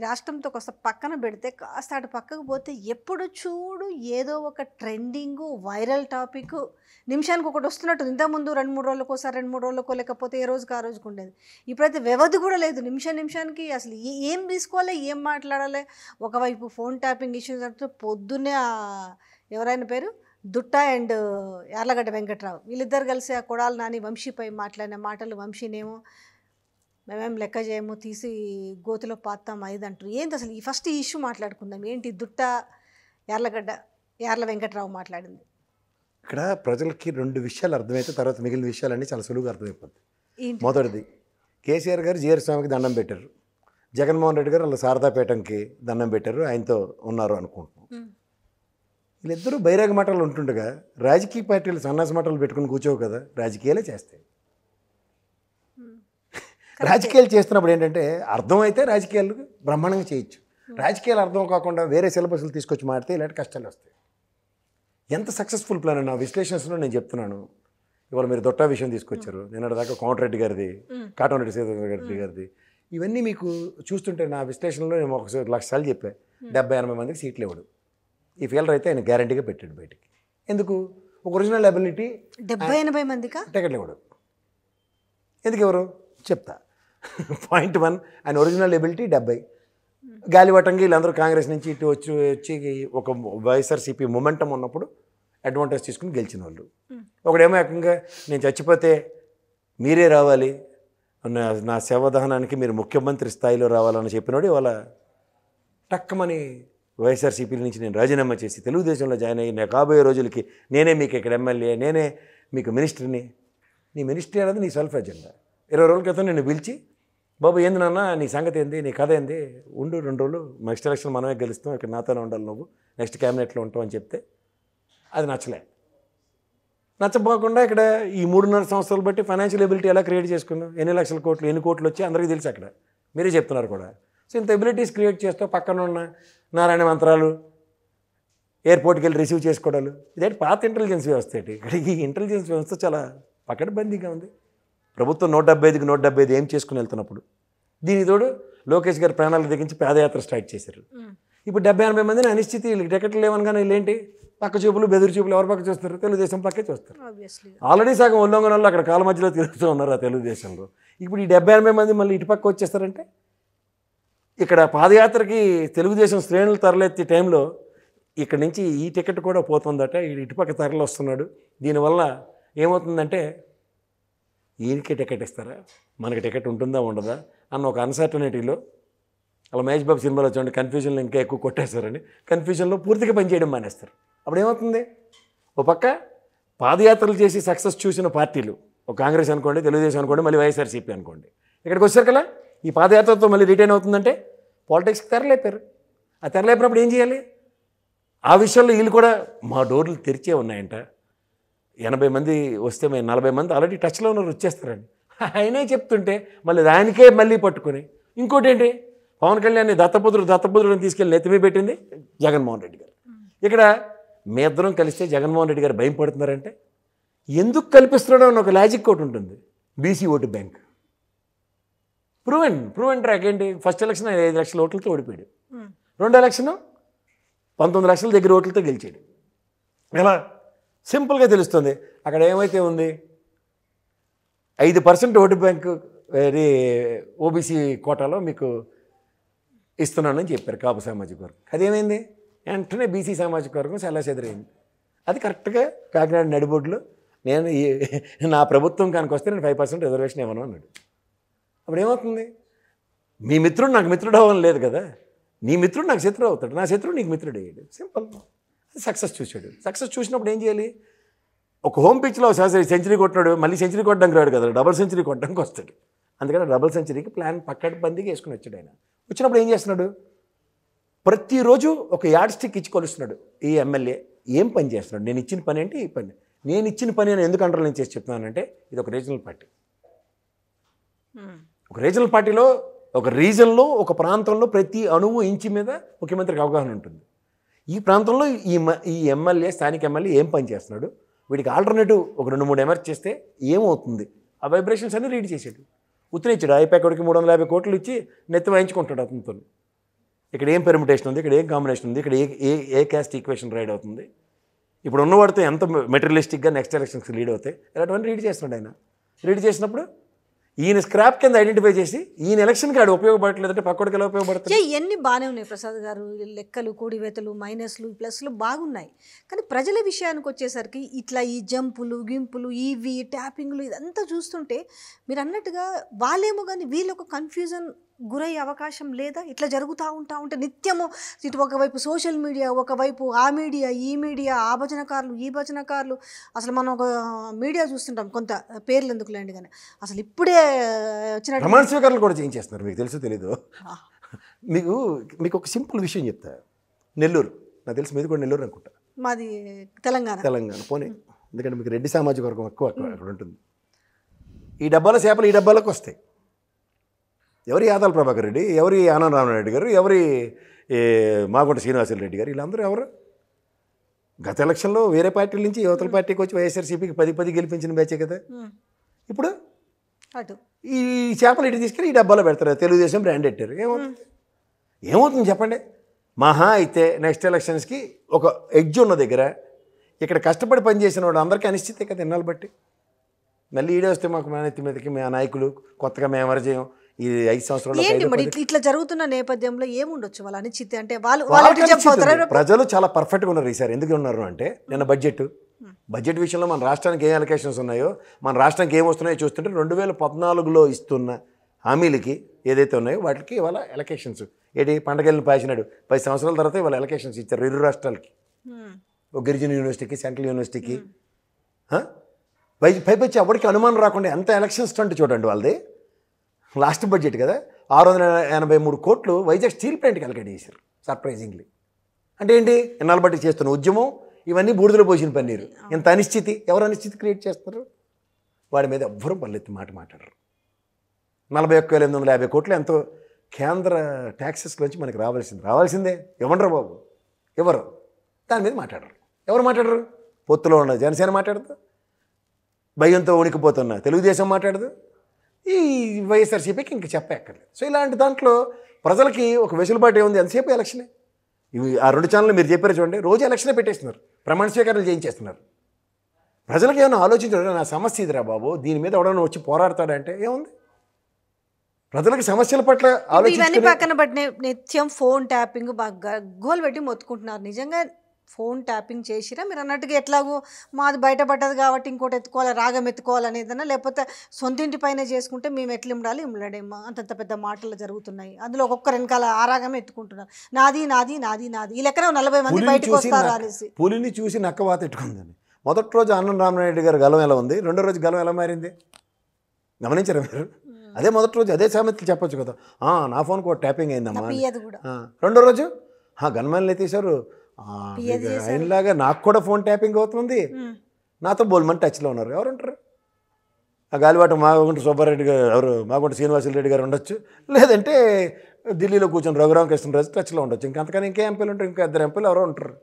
ఈ రాష్ట్రంతో కొంత పక్కన పెడితే కాస్త అటు పక్కకు పోతే ఎప్పుడు చూడు ఏదో ఒక ట్రెండింగు వైరల్ టాపిక్ నిమిషానికి ఒకటి వస్తున్నట్టు ఇంతకుముందు రెండు మూడు రోజులకు ఒకసారి రెండు మూడు రోజులకో లేకపోతే ఏ రోజుకు ఆ రోజుకు ఉండేది ఇప్పుడైతే వ్యవధి కూడా లేదు నిమిషం నిమిషానికి అసలు ఏం తీసుకోవాలి ఏం మాట్లాడాలి ఒకవైపు ఫోన్ ట్యాపింగ్ ఇష్యూస్ అంటే పొద్దున్నే ఎవరైనా పేరు దుట్ట అండ్ యార్లగడ్డ వెంకట్రావు వీళ్ళిద్దరు కలిసి ఆ కొడాలు నాని వంశీపై మాట్లాడిన మాటలు వంశీనేమో మేమేం లెక్క చేయము తీసి గోతిలో పాతాం అది అంటారు ఏంటి అసలు ఈ ఫస్ట్ ఈ ఇష్యూ మాట్లాడుకుందాం ఏంటి దుట్ట యార్లగడ్డ యార్ల వెంకట్రావు మాట్లాడింది ఇక్కడ ప్రజలకి రెండు విషయాలు అర్థమైతే తర్వాత మిగిలిన విషయాలన్నీ చాలా సులువుగా అర్థమైపోతుంది మొదటిది కేసీఆర్ గారు జీఆర్ స్వామికి దండం పెట్టారు జగన్మోహన్ రెడ్డి గారు అలా శారదాపేటంకి దండం పెట్టారు ఆయనతో ఉన్నారు అనుకుంటున్నాం వీళ్ళిద్దరూ బైరాగ మఠాలు ఉంటుండగా రాజకీయ పార్టీలు సన్నాస మఠాలు పెట్టుకుని కూర్చోవు కదా రాజకీయాలే చేస్తాయి రాజకీయాలు చేస్తున్నప్పుడు ఏంటంటే అర్థమైతే రాజకీయాలు బ్రహ్మాండంగా చేయొచ్చు hmm. రాజకీయాలు అర్థం కాకుండా వేరే సిలబస్లు తీసుకొచ్చి మారితే ఇలాంటి కష్టాలు వస్తాయి ఎంత సక్సెస్ఫుల్ ప్లాన్ నా విశ్లేషణలో నేను చెప్తున్నాను ఇవాళ మీరు దొట్టా విషయం hmm. తీసుకొచ్చారు నేను దాకా కోమటిరెడ్డి గారిది hmm. కాటమరెడ్డి గారి గారిది ఇవన్నీ మీకు చూస్తుంటే నా విశ్లేషణలో నేను ఒకసారి లక్షలు చెప్పా డెబ్బై ఎనభై మందికి సీట్లు ఇవ్వడు ఈ ఫెయిలర్ అయితే ఆయన గ్యారంటీగా పెట్టాడు బయటికి ఎందుకు ఒక ఒరిజినల్ అబిలిటీ డెబ్బై ఎనభై మందికి టికెట్లు ఇవ్వడు ఎందుకు ఎవరు చెప్తా point one and original ability డెబ్బై గాలివటంగా వీళ్ళందరూ కాంగ్రెస్ నుంచి ఇటు వచ్చి వచ్చి ఒక వైఎస్ఆర్సీపీ మొమెంటం ఉన్నప్పుడు అడ్వాంటేజ్ తీసుకుని గెలిచిన వాళ్ళు hmm. ఒకడేమో ఏకంగా నేను చచ్చిపోతే మీరే రావాలి నా శవదహనానికి మీరు ముఖ్యమంత్రి స్థాయిలో రావాలని చెప్పినోడు ఇవాళ టక్కమని వైఎస్ఆర్సీపీ నుంచి నేను రాజీనామా చేసి తెలుగుదేశంలో జాయిన్ అయ్యి నాకు కాబోయే రోజులకి నేనే మీకు ఇక్కడ ఎమ్మెల్యే నేనే మీకు మినిస్టర్ని నీ మినిస్టర్ అనేది నీ సెల్ఫ్ ఎజెండా ఇరవై రోజుల క్రితం నేను పిలిచి బాబు ఏంది నాన్న నీ సంగతి ఏంది నీ కథ ఏంది ఉండు రెండు రోజులు నెక్స్ట్ ఎలక్షన్ మనమే గెలుస్తాం ఇక్కడ నాతోనే ఉండాలి నువ్వు నెక్స్ట్ క్యాబినెట్లో ఉంటావు అని చెప్తే అది నచ్చలే నచ్చపోకుండా ఇక్కడ ఈ మూడున్నర సంవత్సరాలు బట్టి ఫైనాన్షియల్ ఎబిలిటీ ఎలా క్రియేట్ చేసుకుందాం ఎన్ని లక్షల కోట్లు ఎన్ని కోట్లు వచ్చి అందరికీ తెలుసు అక్కడ మీరే చెప్తున్నారు కూడా సో ఇంత ఎబిలిటీస్ క్రియేట్ చేస్తూ పక్కన ఉన్న నారాయణ మంత్రాలు ఎయిర్పోర్ట్కి వెళ్ళి రిసీవ్ చేసుకోవడాలు ఇదేంటి పాత ఇంటెలిజెన్స్ వ్యవస్థ ఇక్కడ ఈ ఇంటెలిజెన్స్ వ్యవస్థ చాలా పకడ్బందీగా ఉంది ప్రభుత్వం నూట డెబ్బై ఐదుకి నూట డెబ్బై ఐదు ఏం చేసుకుని వెళ్తున్నప్పుడు దీనికి తోడు లోకేష్ గారు ప్రాణాలు దగ్గరించి పాదయాత్ర స్టార్ట్ చేశారు ఇప్పుడు డెబ్బై ఎనభై మందిని అనిశ్చితి వీళ్ళకి టికెట్లు లేవనగానే వీళ్ళేంటి పక్క చూపులు బెదురు చూపులు ఎవరి పక్క చూస్తారు తెలుగుదేశం పక్కే చూస్తారు ఆల్రెడీ సగం ఉల్లంఘనలు అక్కడ కాల మధ్యలో తిరుగుతూ ఉన్నారు ఆ తెలుగుదేశంలో ఇప్పుడు ఈ డెబ్బై ఎనభై మంది మళ్ళీ ఇటు పక్క వచ్చేస్తారంటే ఇక్కడ పాదయాత్రకి తెలుగుదేశం శ్రేణులు తరలెత్తే టైంలో ఇక్కడ నుంచి ఈ టికెట్ కూడా పోతుందట ఇటుపక్క తరలి వస్తున్నాడు దీనివల్ల ఏమవుతుందంటే ఈయనకి టికెట్ ఇస్తారా మనకి టికెట్ ఉంటుందా ఉండదా అన్న ఒక అన్సర్టనిటీలో అలా మహేష్ బాబు సినిమాలో చూడండి కన్ఫ్యూజన్లో ఇంకా ఎక్కువ కొట్టేస్తారని కన్ఫ్యూజన్లో పూర్తిగా పనిచేయడం మానేస్తారు అప్పుడు ఏమవుతుంది ఓ పక్క పాదయాత్రలు చేసి సక్సెస్ చూసిన పార్టీలు ఒక కాంగ్రెస్ అనుకోండి తెలుగుదేశం అనుకోండి మళ్ళీ వైఎస్ఆర్సీపీ అనుకోండి ఇక్కడికి వచ్చారు కదా ఈ పాదయాత్రతో మళ్ళీ రిటైన్ అవుతుందంటే పాలిటిక్స్కి తెరలేపారు ఆ తెరలేపినప్పుడు ఏం చేయాలి ఆ విషయంలో వీళ్ళు కూడా మా డోర్లు తెరిచే ఉన్నాయంట ఎనభై మంది వస్తే మేము నలభై మంది ఆల్రెడీ టచ్లో ఉన్నారు వచ్చేస్తారండి ఆయనే చెప్తుంటే మళ్ళీ దానికే మళ్ళీ పట్టుకుని ఇంకోటి ఏంటి పవన్ కళ్యాణ్ దత్తపుత్రుడు దత్తపుత్రుడిని తీసుకెళ్ళి నెత్తిమీ పెట్టింది జగన్మోహన్ రెడ్డి గారు ఇక్కడ మీ ఇద్దరం కలిస్తే జగన్మోహన్ రెడ్డి గారు భయం పడుతున్నారంటే ఎందుకు కల్పిస్తున్నాడో అని ఒక లాజిక్ ఒకటి ఉంటుంది BC vote bank proven proven track ఏంటి ఫస్ట్ ఎలక్షన్ ఐదు లక్షల ఓట్లతో ఓడిపోయాడు hmm. రెండో ఎలక్షన్ పంతొమ్మిది లక్షల దగ్గర ఓట్లతో గెలిచాడు ఎలా సింపుల్గా తెలుస్తుంది అక్కడ ఏమైతే ఉంది ఐదు percent vote bank very OBC కోటాలో మీకు ఇస్తున్నానని చెప్పారు కాపు సామాజిక వర్గం అదేమైంది వెంటనే బీసీ సామాజిక వర్గం చాలా చెదిరైంది అది కరెక్ట్గా కాకినాడ నడిబొడ్లు నేను నా ప్రభుత్వం కనుక వస్తే నేను ఫైవ్ పర్సెంట్ రిజర్వేషన్ ఇవ్వను అన్నాడు అప్పుడు ఏమవుతుంది మీ మిత్రుడు నాకు మిత్రుడు అవ్వని లేదు కదా నీ మిత్రుడు నాకు శత్రుడు అవుతాడు నా శత్రుడు నీకు మిత్రుడు సింపుల్ సక్సెస్ చూశాడు సక్సెస్ చూసినప్పుడు ఏం చేయాలి ఒక హోమ్ పిచ్లో ఒకసారి సెంచరీ కొట్టినాడు మళ్ళీ సెంచరీ కొట్టడానికి రాడు కదా డబుల్ సెంచరీ కొట్టడానికి వస్తాడు అందుకని డబుల్ సెంచరీకి ప్లాన్ పక్కటి బందీకి వేసుకుని వచ్చాడు ఆయన వచ్చినప్పుడు ఏం చేస్తున్నాడు ప్రతిరోజు ఒక యాడ్ స్టిక్ ఇచ్చి కొలుస్తున్నాడు ఈ ఎమ్మెల్యే ఏం పని చేస్తున్నాడు నేను ఇచ్చిన పని ఏంటి ఈ పని నేను ఇచ్చిన పని అని ఎందుకు అంటారు నేను చేసి చెప్తున్నానంటే ఇది ఒక రీజనల్ పార్టీ ఒక రీజనల్ పార్టీలో ఒక రీజన్లో ఒక ప్రాంతంలో ప్రతి అణువు ఇంచి మీద ముఖ్యమంత్రికి అవగాహన ఉంటుంది ఈ ప్రాంతంలో ఈ ఈ ఎమ్మెల్యే స్థానిక ఎమ్మెల్యే ఏం పని చేస్తున్నాడు వీడికి ఆల్టర్నేటివ్ ఒక రెండు మూడు ఎమర్జ్ చేస్తే ఏమవుతుంది ఆ వైబ్రేషన్స్ అన్ని రీడ్ చేసాడు ఉత్తరించాడు ఐపాకడికి మూడు వందల యాభై కోట్లు ఇచ్చి నెత్తి వాయించుకుంటాడు అతనితో ఇక్కడ ఏం పెర్మిటేషన్ ఉంది ఇక్కడ ఏం కాంబినేషన్ ఉంది ఇక్కడ ఏ ఏ ఏ క్యాస్ట్ ఈక్వేషన్ రైడ్ అవుతుంది ఇప్పుడు ఉన్నవాడితో ఎంత మెటీరియలిస్టిక్గా నెక్స్ట్ ఎలక్షన్స్కి లీడ్ అవుతాయి ఇలాంటివన్నీ రీడ్ చేస్తున్నాడు ఆయన రీడ్ చేసినప్పుడు ఈయన స్క్రాప్ కింద ఐడెంటిఫై చేసి ఈయన ఎలక్షన్ ఆడు ఉపయోగపడట్లేదంటే పక్కడికి ఎలా ఉపయోగపడుతుంది ఇవన్నీ బాగానే ఉన్నాయి ప్రసాద్ గారు లెక్కలు కూడివేతలు మైనస్లు ప్లస్లు బాగున్నాయి కానీ ప్రజల విషయానికి వచ్చేసరికి ఇట్లా ఈ జంపులు గింపులు ఈవి ట్యాపింగ్లు ఇదంతా చూస్తుంటే మీరు అన్నట్టుగా వాళ్ళేమో కానీ వీళ్ళొక కన్ఫ్యూజన్ గురయ్యే అవకాశం లేదా ఇట్లా జరుగుతూ ఉంటా ఉంటే నిత్యము ఇటు ఒకవైపు సోషల్ మీడియా ఒకవైపు ఆ మీడియా ఈ మీడియా ఆ భజనకారులు ఈ భజనకారులు అసలు మనం ఒక మీడియా చూస్తుంటాం కొంత పేర్లు ఎందుకు లేండి కానీ అసలు ఇప్పుడే వచ్చిన స్వీకారాలు కూడా చేయించేస్తున్నారు మీకు తెలుసు తెలీదు మీకు మీకు ఒక సింపుల్ విషయం చెప్తా నెల్లూరు నాకు తెలుసు మీది కూడా నెల్లూరు అనుకుంటా మాది తెలంగాణ తెలంగాణ పోనీ ఎందుకంటే మీకు రెడ్డి సామాజిక వర్గం ఎక్కువ అక్కడ ఉంటుంది ఈ డబ్బాల చేపలు ఈ డబ్బాలకు వస్తాయి ఎవరి యాదాల ప్రభాకర్ రెడ్డి ఎవరి ఆనంద రెడ్డి గారు ఎవరి మాగుంట శ్రీనివాసులు రెడ్డి గారు వీళ్ళందరూ ఎవరు గత ఎలక్షన్లో వేరే పార్టీల నుంచి యువతల పార్టీకి వచ్చి వైఎస్ఆర్సీపీకి పది పది గెలిపించిన బ్యాచే కదా ఇప్పుడు అటు ఈ చేపలు ఇటు తీసుకెళ్ళి ఈ డబ్బాలో పెడతారు తెలుగుదేశం బ్రాండ్ పెట్టారు ఏమవుతుంది ఏమవుతుంది చెప్పండి మహా అయితే నెక్స్ట్ ఎలక్షన్స్కి ఒక ఎగ్జ్ ఉన్న దగ్గర ఇక్కడ కష్టపడి పనిచేసిన వాడు అందరికీ అనిశ్చితే కదా ఎన్నాళ్ళు బట్టి మళ్ళీ ఈడే వస్తే మాకు మా నెత్తి మీదకి మా నాయకులు కొత్తగా మేము ఎవరు చేయం ఇది ఐదు సంవత్సరాలు ఏంటి మరి ఇట్లా జరుగుతున్న నేపథ్యంలో ఏముండొచ్చు వాళ్ళని అనిశ్చితి అంటే వాళ్ళు ప్రజలు చాలా పర్ఫెక్ట్గా ఉన్నారు ఈసారి ఎందుకు ఉన్నారు అంటే నిన్న బడ్జెట్ బడ్జెట్ విషయంలో మన రాష్ట్రానికి ఏం అలకేషన్స్ ఉన్నాయో మన రాష్ట్రానికి ఏం వస్తున్నాయో చూస్తుంటే రెండు వేల పద్నాలుగులో ఇస్తున్న హామీలకి ఏదైతే ఉన్నాయో వాటికి ఇవాళ ఎలకేషన్స్ ఏంటి పండగలను పాసినాడు పది సంవత్సరాల తర్వాత ఇవాళ ఎలకేషన్స్ ఇచ్చారు ఇరు రాష్ట్రాలకి ఒక గిరిజన యూనివర్సిటీకి సెంట్రల్ యూనివర్సిటీకి పైపచ్చి ఎవరికి అనుమానం రాకుండా ఎంత ఎలక్షన్ స్టంట్ చూడండి వాళ్ళది లాస్ట్ బడ్జెట్ కదా ఆరు వందల ఎనభై మూడు కోట్లు వైజాగ్ స్టీల్ ప్లాంట్కి అలకేట్ చేశారు సర్ప్రైజింగ్లీ అంటే ఏంటి ఎన్నాళ్ళు బట్టి చేస్తున్న ఉద్యమం ఇవన్నీ బూడిదలో పోసిన పన్నీరు ఇంత అనిశ్చితి ఎవరు అనిశ్చితి క్రియేట్ చేస్తారు వాడి మీద ఎవ్వరూ పల్లెత్తి మాట మాట్లాడరు నలభై ఒక్క వేల ఎనిమిది వందల యాభై కోట్లు ఎంతో కేంద్ర ట్యాక్సెస్లోంచి మనకి రావాల్సింది రావాల్సిందే ఇవ్వండరు బాబు ఎవరు దాని మీద మాట్లాడరు ఎవరు మాట్లాడరు పొత్తులో ఉన్న జనసేన మాట్లాడదు భయంతో వణికిపోతున్న తెలుగుదేశం మాట్లాడదు ఈ వైఎస్ఆర్సీపీకి ఇంక చెప్పక్కర్లేదు సో ఇలాంటి దాంట్లో ప్రజలకి ఒక వెసులుబాటు ఏముంది ఎంతసేపు ఎలక్షనే ఇవి ఆ రెండు ఛానల్ మీరు చెప్పారు చూడండి రోజు ఎలక్షనే పెట్టేస్తున్నారు ప్రమాణ స్వీకారాలు చేయించేస్తున్నారు ప్రజలకు ఏమైనా ఆలోచించడం నా సమస్య ఇదిరా బాబు దీని మీద ఎవడన్నా వచ్చి పోరాడతాడంటే ఏముంది ప్రజలకు సమస్యల పట్ల ఆలోచన పక్కన పట్టిన నిత్యం ఫోన్ ట్యాపింగ్ బాగా గోల్ పెట్టి మొత్తుకుంటున్నారు నిజంగా ఫోన్ ట్యాపింగ్ చేసిరా మీరు అన్నట్టుగా ఎట్లాగో మాది బయటపడ్డది కాబట్టి ఇంకోటి ఎత్తుకోవాలి రాగం ఎత్తుకోవాలనేదన్నా లేకపోతే సొంతింటి పైన చేసుకుంటే మేము ఎట్లా ఉండాలి ఉండడేమో అంతంత పెద్ద మాటలు జరుగుతున్నాయి అందులో ఒక్కొక్క వెనకాల ఆ రాగమే ఎత్తుకుంటున్నారు నాది నాది నాది నాది ఈ లెక్కన నలభై మంది బయటకు వస్తారు అనేసి పులిని చూసి నక్కవాత ఎట్టుకుందండి మొదటి రోజు అన్నం రామనాయుడు గారు గలం ఎలా ఉంది రెండో రోజు గలం ఎలా మారింది గమనించరా మీరు అదే మొదటి రోజు అదే సామెతలు చెప్పొచ్చు కదా నా ఫోన్కి ఒక ట్యాపింగ్ అయిందమ్మా రెండో రోజు గన్మెన్లు తీశారు ఆయనలాగా నాకు కూడా ఫోన్ ట్యాపింగ్ అవుతుంది నాతో బోల్మని టచ్లో ఉన్నారు ఎవరుంటారు ఆ గాలివాట మాగుంట సుబ్బారెడ్డి గారు ఎవరు మాగుంట రెడ్డి గారు ఉండొచ్చు లేదంటే ఢిల్లీలో కూర్చొని రఘురామకృష్ణరాజు టచ్లో ఉండొచ్చు ఇంకా అంతకని ఇంకా ఎంపీలు ఉంటారు ఇంకా ఇద్దరు ఎంపీలు ఎవరో ఉంటారు